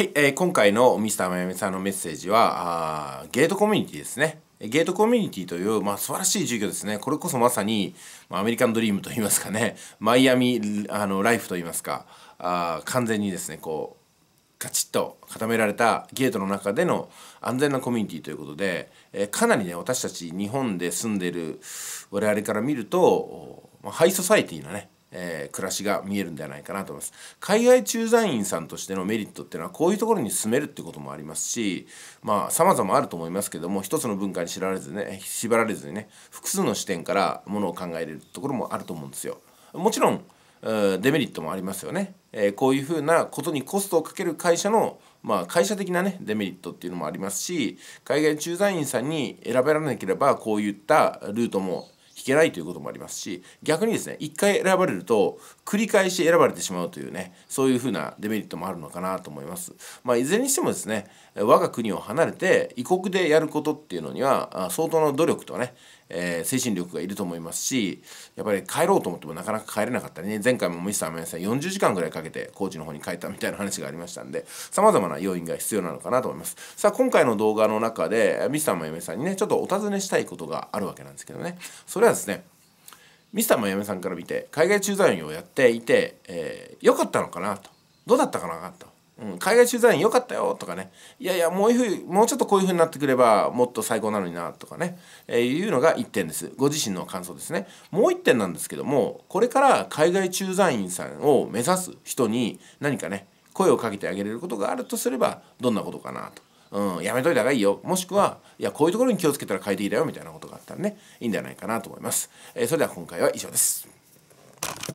はい、えー、今回のミスターまやめさんのメッセージはあゲートコミュニティですね。ゲートコミュニティという、まあ、素晴らしい授業ですね。これこそまさに、まあ、アメリカンドリームといいますかね、マイアミあのライフといいますか、あ完全にですね、こう、ガチッと固められたゲートの中での安全なコミュニティということで、えー、かなりね、私たち日本で住んでる我々から見ると、まあ、ハイソサイティのね、えー、暮らしが見えるんではないかなと思います。海外駐在員さんとしてのメリットっていうのはこういうところに住めるってこともありますしまあ様々あると思いますけども一つの文化に知られずね縛られずにね複数の視点からものを考えれるところもあると思うんですよ。もちろんデメリットもありますよね。えー、こういうふうなことにコストをかける会社のまあ、会社的なねデメリットっていうのもありますし海外駐在員さんに選べられなければこういったルートもけないということもありますし逆にですね1回選ばれると繰り返し選ばれてしまうというねそういうふうなデメリットもあるのかなと思います。まあ、いずれにしてもですね我が国を離れて異国でやることっていうのには相当の努力とね、えー、精神力がいると思いますしやっぱり帰ろうと思ってもなかなか帰れなかったりね前回もミスターメンさん40時間ぐらいかけて高知の方に帰ったみたいな話がありましたんでさまざまな要因が必要なのかなと思いますさあ今回の動画の中でミスターメンさんにねちょっとお尋ねしたいことがあるわけなんですけどねそれはですねですねミスターもやめさんから見て海外駐在員をやっていて、えー、よかったのかなとどうだったかなと、うん、海外駐在員よかったよとかねいやいやもういうふうもうちょっとこういうふうになってくればもっと最高なのになとかね、えー、いうのが1点ですご自身の感想ですねもう1点なんですけどもこれから海外駐在員さんを目指す人に何かね声をかけてあげれることがあるとすればどんなことかなと、うん、やめといた方がいいよもしくはいやこういうところに気をつけたら快適だよみたいなことがあったらねいいんじゃないかなと思います、えー、それでは今回は以上です